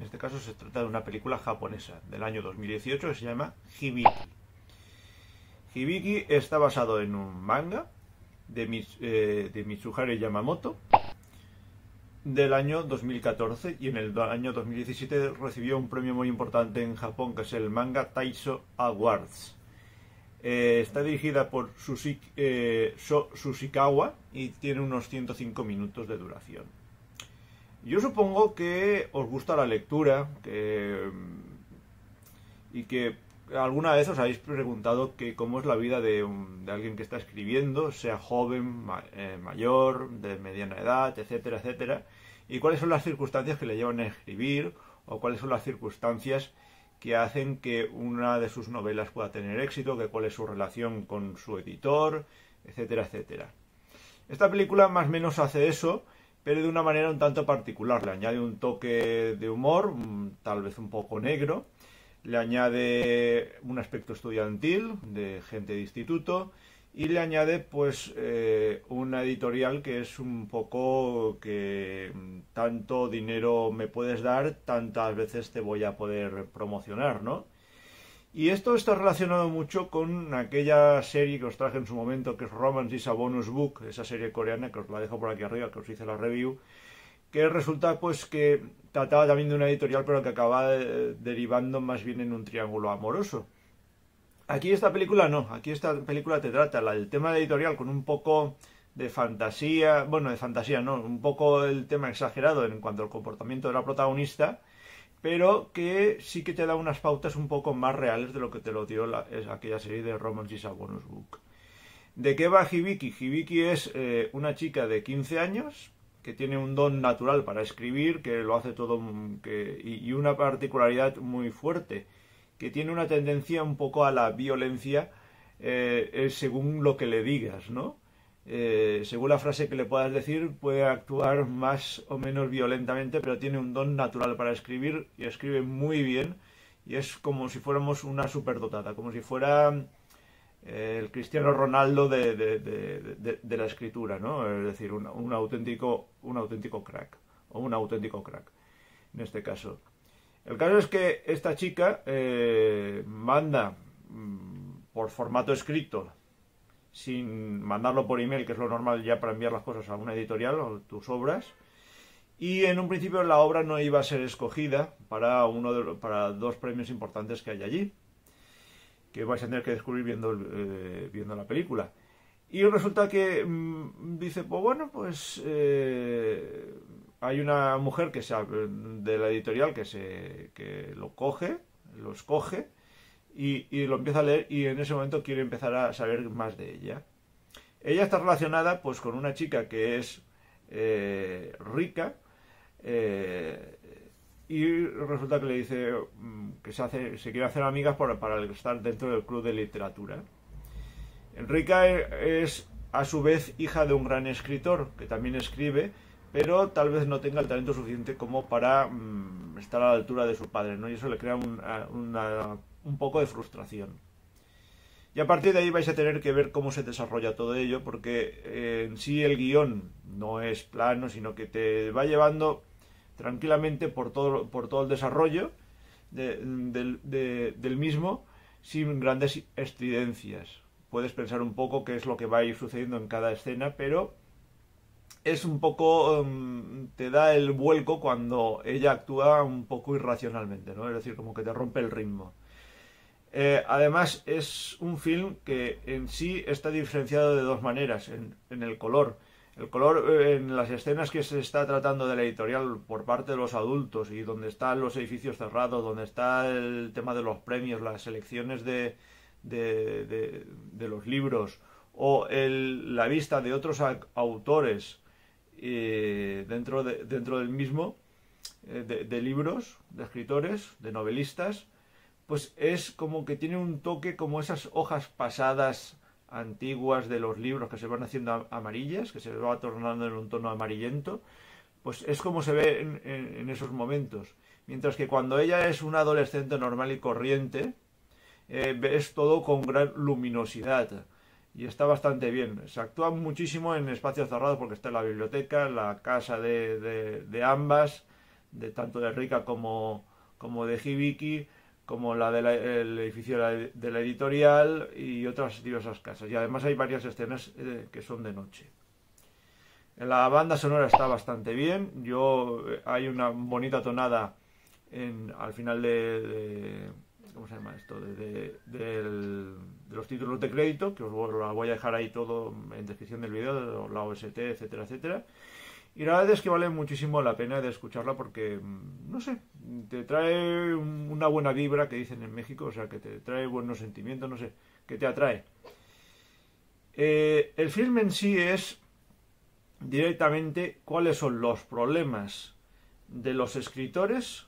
En este caso se trata de una película japonesa del año 2018 que se llama Hibiki. Hibiki está basado en un manga de, eh, Mits Yamamoto del año 2014 y en el año 2017 recibió un premio muy importante en Japón que es el Manga Taisho Awards. Eh, está dirigida por eh, sushikawa y tiene unos 105 minutos de duración. Yo supongo que os gusta la lectura que, mm, y que alguna vez os habéis preguntado que cómo es la vida de, alguien que está escribiendo, sea joven, eh, mayor, de mediana edad, etcétera, etcétera, y cuáles son las circunstancias que le llevan a escribir o cuáles son las circunstancias que hacen que una de sus novelas pueda tener éxito, que cuál es su relación con su editor, etcétera, etcétera. Esta película más o menos hace eso pero de una manera un tanto particular. Le añade un toque de humor, mm, tal vez un poco negro, le añade un aspecto estudiantil de gente de instituto y le añade pues eh, una editorial que es un poco que mm, tanto dinero me puedes dar, tantas veces te voy a poder promocionar, ¿no? Y esto está relacionado mucho con aquella serie que os traje en su momento, que es Romance is a Bonus Book, esa serie coreana que os la dejo por aquí arriba, que os hice la review, que resulta pues que trataba también de una editorial, pero que acaba eh, derivando más bien en un triángulo amoroso. Aquí esta película no, aquí esta película te trata el tema de editorial con un poco de fantasía, bueno, de fantasía no, un poco el tema exagerado en cuanto al comportamiento de la protagonista, pero que sí que te da unas pautas un poco más reales de lo que te lo dio aquella serie de Romance a Bonus Book. ¿De qué va Hibiki? Hibiki es eh, una chica de 15 años que tiene un don natural para escribir, que lo hace todo, mm, y, una particularidad muy fuerte, que tiene una tendencia un poco a la violencia eh, eh, según lo que le digas, ¿no? Eh, según la frase que le puedas decir, puede actuar más o menos violentamente, pero tiene un don natural para escribir y escribe muy bien. Y es como si fuéramos una superdotada, como si fuera eh, el Cristiano Ronaldo de, la escritura, ¿no? Es decir, un, auténtico, un auténtico crack, o un auténtico crack, en este caso. El caso es que esta chica eh, manda mm, por formato escrito sin mandarlo por email, que es lo normal ya para enviar las cosas a una editorial o tus obras. Y en un principio la obra no iba a ser escogida para, uno de, para dos premios importantes que hay allí, que vais a tener que descubrir viendo, eh, viendo la película. Y resulta que mm, dice, pues bueno, pues eh, hay una mujer que se, de la editorial que, se, que lo coge, lo escoge, y, lo empieza a leer y en ese momento quiere empezar a saber más de ella. Ella está relacionada pues con una chica que es eh, rica eh, y resulta que le dice mm, que se, hace, se quiere hacer amigas para para estar dentro del club de literatura. Rica eh, es a su vez hija de un gran escritor que también escribe, pero tal vez no tenga el talento suficiente como para mm, estar a la altura de su padre, ¿no? Y eso le crea una un poco de frustración. Y a partir de ahí vais a tener que ver cómo se desarrolla todo ello, porque eh, en sí el guión no es plano, sino que te va llevando tranquilamente por todo, por todo el desarrollo del mismo sin grandes estridencias. Puedes pensar un poco qué es lo que va a ir sucediendo en cada escena, pero es un poco em, te da el vuelco cuando ella actúa un poco irracionalmente, ¿no? Es decir, como que te rompe el ritmo. Eh, además, es un film que en sí está diferenciado de dos maneras, en, el color. El color eh, en las escenas que se está tratando de la editorial por parte de los adultos y donde están los edificios cerrados, donde está el tema de los premios, las selecciones de, de, los libros o la vista de otros autores eh, dentro, dentro del mismo, de libros, de escritores, de novelistas, pues es como que tiene un toque como esas hojas pasadas antiguas de los libros que se van haciendo amarillas, que se va tornando en un tono amarillento, pues es como se ve en, esos momentos. Mientras que cuando ella es una adolescente normal y corriente, eh, ves todo con gran luminosidad y está bastante bien. Se actúa muchísimo en espacios cerrados porque está la biblioteca, la casa de, de, ambas, de tanto de Rica como, como de Hibiki como la del edificio de la editorial y otras diversas casas. Y además hay varias escenas eh, que son de noche. La banda sonora está bastante bien. Yo eh, hay una bonita tonada en, al final de, ¿cómo se llama esto? De, los títulos de crédito, que os la voy a dejar ahí todo en descripción del video, la OST, etcétera, etcétera. Y la verdad es que vale muchísimo la pena de escucharla porque, mm, no sé, te trae una buena vibra, que dicen en México, o sea, que te trae buenos sentimientos, no sé, que te atrae. Eh, el film en sí es directamente cuáles son los problemas de los escritores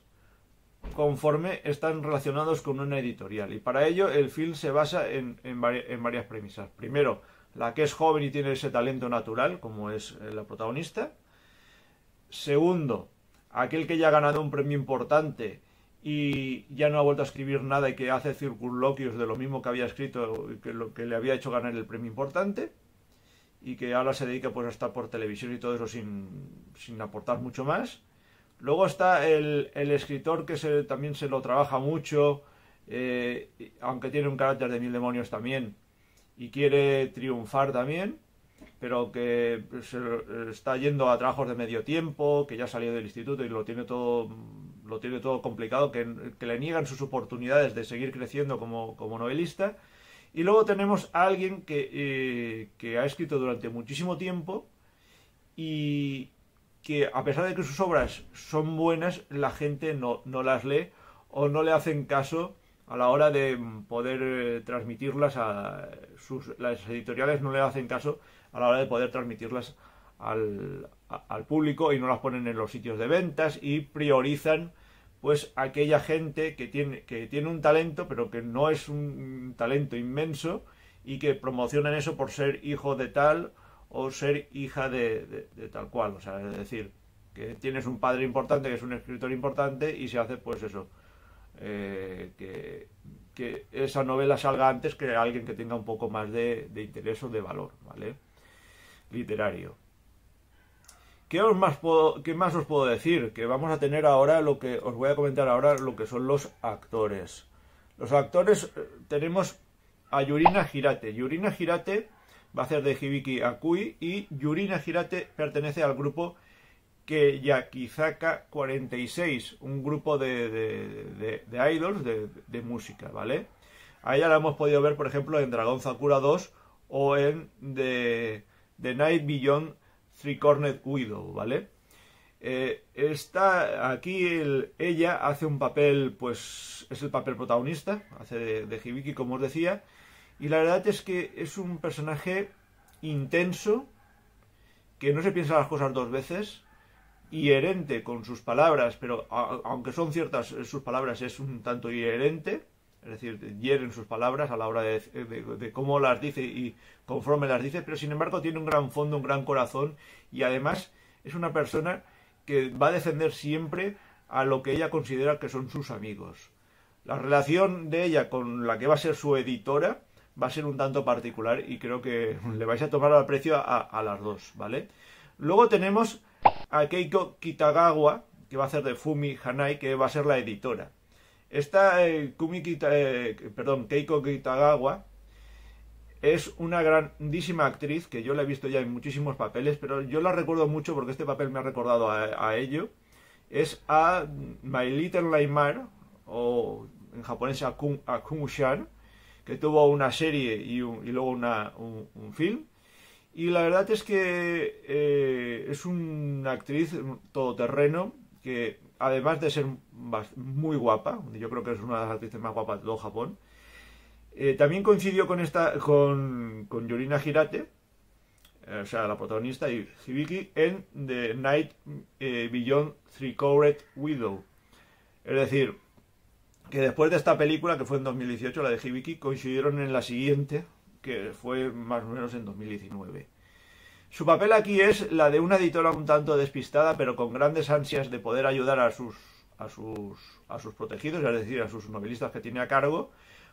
conforme están relacionados con una editorial. Y para ello el film se basa en varias premisas. Primero, la que es joven y tiene ese talento natural, como es eh, la protagonista. Segundo, aquel que ya ha ganado un premio importante y ya no ha vuelto a escribir nada y que hace circunloquios de lo mismo que había escrito, que lo que le había hecho ganar el premio importante, y que ahora se dedica pues a estar por televisión y todo eso sin, aportar mucho más. Luego está el, escritor que se, también se lo trabaja mucho, eh, aunque tiene un carácter de mil demonios también, y quiere triunfar también pero que se está yendo a trabajos de medio tiempo, que ya ha salido del instituto y lo tiene todo, lo tiene todo complicado, que, le niegan sus oportunidades de seguir creciendo como, novelista. Y luego tenemos a alguien que, eh, que ha escrito durante muchísimo tiempo y que a pesar de que sus obras son buenas, la gente no, las lee o no le hacen caso a la hora de poder eh, transmitirlas a sus, las editoriales no le hacen caso a la hora de poder transmitirlas al, público y no las ponen en los sitios de ventas y priorizan pues aquella gente que tiene, que tiene un talento pero que no es un talento inmenso y que promocionan eso por ser hijo de tal o ser hija de, tal cual. O sea, es decir, que tienes un padre importante, que es un escritor importante, y se hace pues eso. Eh, que, esa novela salga antes que alguien que tenga un poco más de, de interés o de valor, ¿vale? literario. ¿Qué, os más más os puedo decir? Que vamos a tener ahora lo que os voy a comentar ahora, lo que son los actores. Los actores eh, tenemos a Yurina Girate. Yurina Girate va a ser de Hibiki Akui y Yurina Girate pertenece al grupo que Yakizaka 46, un grupo de, de idols, de, música, ¿vale? A ella la hemos podido ver, por ejemplo, en Dragon Sakura 2 o en de The Night Beyond Three Cornered Widow, ¿vale? Eh, está aquí ella hace un papel, pues es el papel protagonista, hace de, Hibiki, como os decía, y la verdad es que es un personaje intenso, que no se piensa las cosas dos veces, herente con sus palabras, pero aunque son ciertas eh, sus palabras, es un tanto inherente es decir, hieren sus palabras a la hora de, cómo las dice y conforme las dice, pero sin embargo tiene un gran fondo, un gran corazón y además es una persona que va a defender siempre a lo que ella considera que son sus amigos. La relación de ella con la que va a ser su editora va a ser un tanto particular y creo que le vais a tomar al precio a, las dos, ¿vale? Luego tenemos a Keiko Kitagawa, que va a ser de Fumi Hanai, que va a ser la editora. Esta eh, eh, perdón, Keiko Kitagawa es una grandísima actriz que yo la he visto ya en muchísimos papeles, pero yo la recuerdo mucho porque este papel me ha recordado a, ello. Es a My Little Nightmare, o en japonés a, que tuvo una serie y, luego un, film. Y la verdad es que eh, es una actriz todoterreno que además de ser muy guapa, yo creo que es una de las actrices más guapas de todo Japón, eh, también coincidió con, esta, con, Yorina Hirate, eh, o sea, la protagonista y Hibiki, en The Night eh, Beyond Three Colored Widow. Es decir, que después de esta película, que fue en 2018, la de Hibiki, coincidieron en la siguiente, que fue más o menos en 2019. Su papel aquí es la de una editora un tanto despistada, pero con grandes ansias de poder ayudar a sus, a sus, a sus protegidos, es decir, a sus novelistas que tiene a cargo,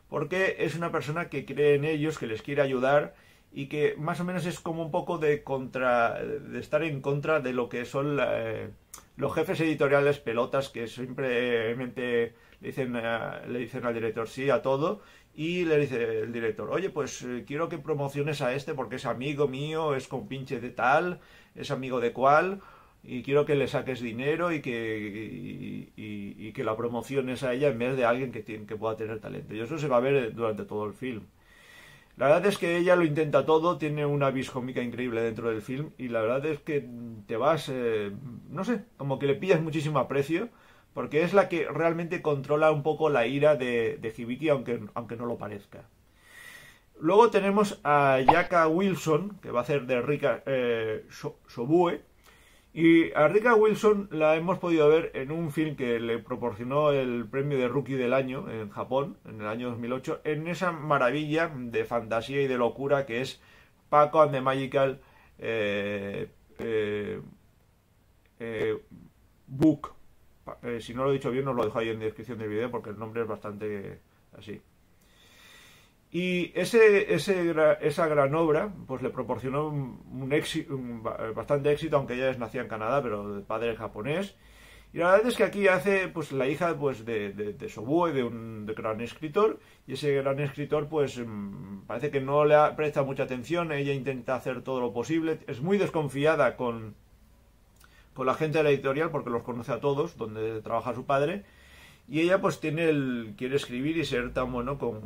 porque es una persona que cree en ellos, que les quiere ayudar y que más o menos es como un poco de contra de estar en contra de lo que son eh, los jefes editoriales pelotas que simplemente eh, le dicen eh, le dicen al director sí a todo y le dice el director, oye, pues eh, quiero que promociones a este porque es amigo mío, es compinche de tal, es amigo de cual, y quiero que le saques dinero y que, que la promociones a ella en vez de alguien que, tiene, que pueda tener talento. Y eso se va a ver eh, durante todo el film. La verdad es que ella lo intenta todo, tiene una vis increíble dentro del film y la verdad es que te vas, eh, no sé, como que le pillas muchísimo aprecio porque es la que realmente controla un poco la ira de, Hibiki, aunque, aunque no lo parezca. Luego tenemos a Yaka Wilson, que va a ser de Rika eh, Y a Rika Wilson la hemos podido ver en un film que le proporcionó el premio de Rookie del Año en Japón, en el año 2008, en esa maravilla de fantasía y de locura que es Paco and the Magical eh, eh, eh, Book si no lo he dicho bien, os lo dejo ahí en descripción del vídeo, porque el nombre es bastante así. Y ese, esa gran obra pues le proporcionó un, éxito, bastante éxito, aunque ella es nacida en Canadá, pero de padre japonés. Y la verdad es que aquí hace pues la hija pues de, de, de Sobue, de un gran escritor, y ese gran escritor pues mm, parece que no le presta mucha atención, ella intenta hacer todo lo posible, es muy desconfiada con, con la gente de la editorial porque los conoce a todos, donde trabaja su padre. Y ella pues tiene el, quiere escribir y ser tan bueno con,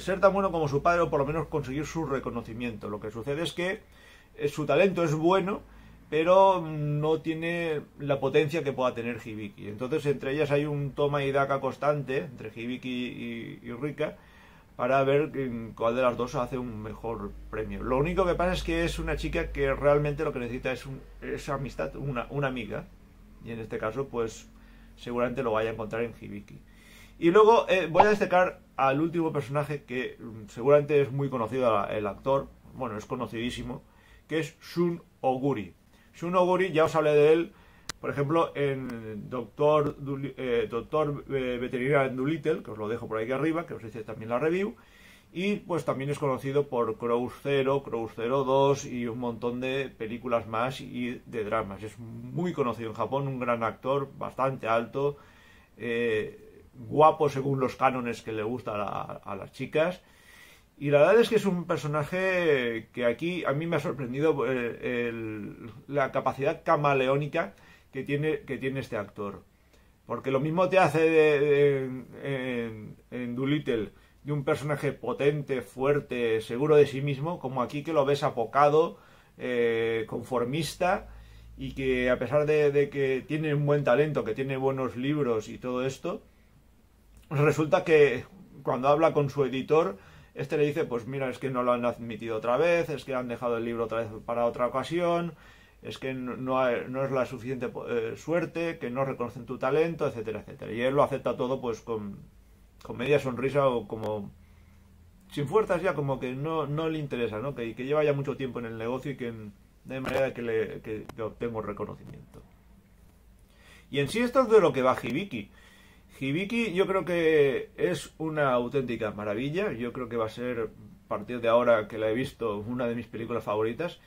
ser tan bueno como su padre o por lo menos conseguir su reconocimiento. Lo que sucede es que eh, su talento es bueno, pero no tiene la potencia que pueda tener Hibiki. Entonces entre ellas hay un toma y daca constante entre Hibiki y, y Rika para ver cuál de las dos hace un mejor premio. Lo único que pasa es que es una chica que realmente lo que necesita es, un, amistad, una, una, amiga. Y en este caso, pues seguramente lo vaya a encontrar en Hibiki. Y luego eh, voy a destacar al último personaje que mm, seguramente es muy conocido el actor, bueno, es conocidísimo, que es Shun Oguri. Shun Oguri, ya os hablé de él por ejemplo, en Doctor, eh, Doctor eh, Veterinario Doolittle, que os lo dejo por ahí arriba, que os hice también la review. Y pues también es conocido por Crows 0, Crows 2 y un montón de películas más y de dramas. Es muy conocido en Japón, un gran actor, bastante alto, eh, guapo según los cánones que le gusta a, las chicas. Y la verdad es que es un personaje que aquí a mí me ha sorprendido eh, la capacidad camaleónica que tiene, que tiene este actor. Porque lo mismo te hace de, en, en Doolittle de un personaje potente, fuerte, seguro de sí mismo, como aquí que lo ves apocado, eh, conformista y que a pesar de, de, que tiene un buen talento, que tiene buenos libros y todo esto, resulta que cuando habla con su editor, este le dice, pues mira, es que no lo han admitido otra vez, es que han dejado el libro otra vez para otra ocasión, es que no, es la suficiente eh, suerte, que no reconocen tu talento, etcétera, etcétera. Y él lo acepta todo pues con, media sonrisa o como sin fuerzas ya, como que no, no le interesa, ¿no? Que, lleva ya mucho tiempo en el negocio y que de manera que, le, que, obtenga reconocimiento. Y en sí esto es de lo que va Hibiki. Hibiki yo creo que es una auténtica maravilla, yo creo que va a ser, a partir de ahora que la he visto, una de mis películas favoritas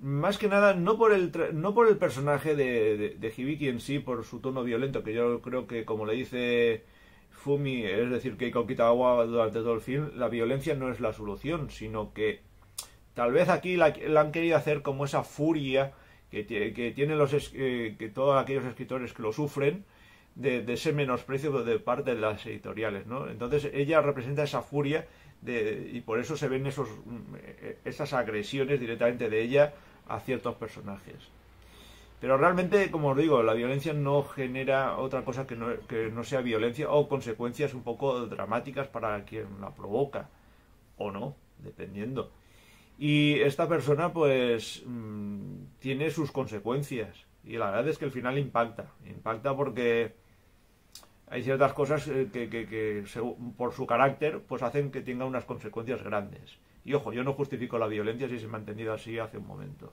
más que nada no por el no por el personaje de, de, Hibiki en sí por su tono violento que yo creo que como le dice Fumi es decir que Keiko agua durante todo el film la violencia no es la solución sino que tal vez aquí la, han querido hacer como esa furia que, tienen los eh, que todos aquellos escritores que lo sufren de, de, ese menosprecio de parte de las editoriales no entonces ella representa esa furia de, y por eso se ven esos, mm, e, e, esas agresiones directamente de ella a ciertos personajes. Pero realmente, como os digo, la violencia no genera otra cosa que no, que no sea violencia o consecuencias un poco dramáticas para quien la provoca, o no, dependiendo. Y esta persona pues mm, tiene sus consecuencias y la verdad es que el final impacta, impacta porque hay ciertas cosas eh, que, que, que por su carácter pues hacen que tenga unas consecuencias grandes. Y ojo, yo no justifico la violencia si se ha mantenido así hace un momento.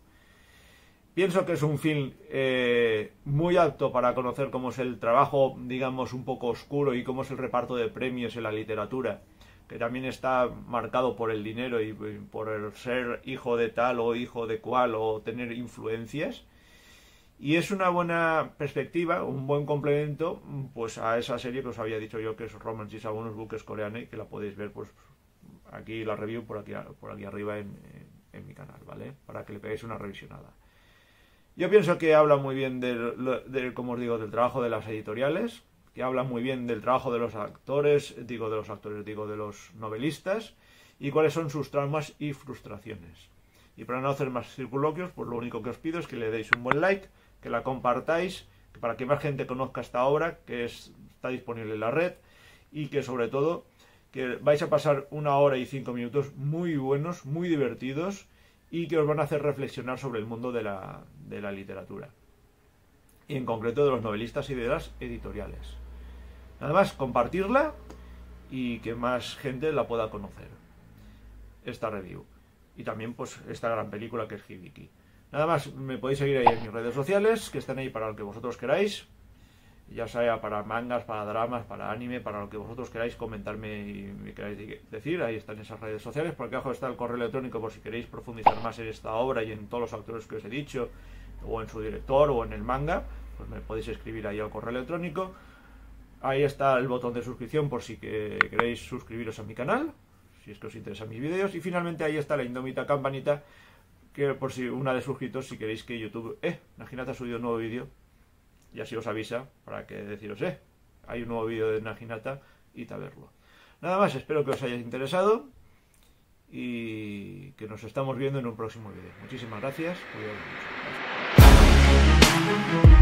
Pienso que es un film eh, muy apto para conocer cómo es el trabajo, digamos, un poco oscuro y cómo es el reparto de premios en la literatura, que también está marcado por el dinero y por el ser hijo de tal o hijo de cual o tener influencias. Y es una buena perspectiva, un buen complemento pues a esa serie que os había dicho yo que es Romance y algunos buques coreanos y que la podéis ver pues Aquí la review por aquí, por aquí arriba en, mi canal, ¿vale? Para que le peguéis una revisionada. Yo pienso que habla muy bien del, como os digo, del trabajo de las editoriales, que habla muy bien del trabajo de los actores, digo de los actores, digo de los novelistas, y cuáles son sus traumas y frustraciones. Y para no hacer más circuloquios, pues lo único que os pido es que le deis un buen like, que la compartáis, para que más gente conozca esta obra, que está disponible en la red, y que sobre todo que vais a pasar una hora y cinco minutos muy buenos, muy divertidos y que os van a hacer reflexionar sobre el mundo de la, literatura y en concreto de los novelistas y de las editoriales. Nada más, compartirla y que más gente la pueda conocer, esta review. Y también pues esta gran película que es Hibiki. Nada más, me podéis seguir ahí en mis redes sociales, que están ahí para lo que vosotros queráis ya sea para mangas, para dramas, para anime, para lo que vosotros queráis comentarme y me queráis decir, ahí están esas redes sociales, por aquí abajo está el correo electrónico por si queréis profundizar más en esta obra y en todos los autores que os he dicho, o en su director, o en el manga, pues me podéis escribir ahí al correo electrónico. Ahí está el botón de suscripción por si queréis suscribiros a mi canal, si es que os interesan mis vídeos. Y finalmente ahí está la indómita campanita, que por si una de suscritos, si queréis que YouTube, eh, imagínate ha subido un nuevo vídeo, y así os avisa para que deciros, eh, hay un nuevo vídeo de Naginata y a verlo. Nada más, espero que os haya interesado y que nos estamos viendo en un próximo vídeo. Muchísimas gracias. con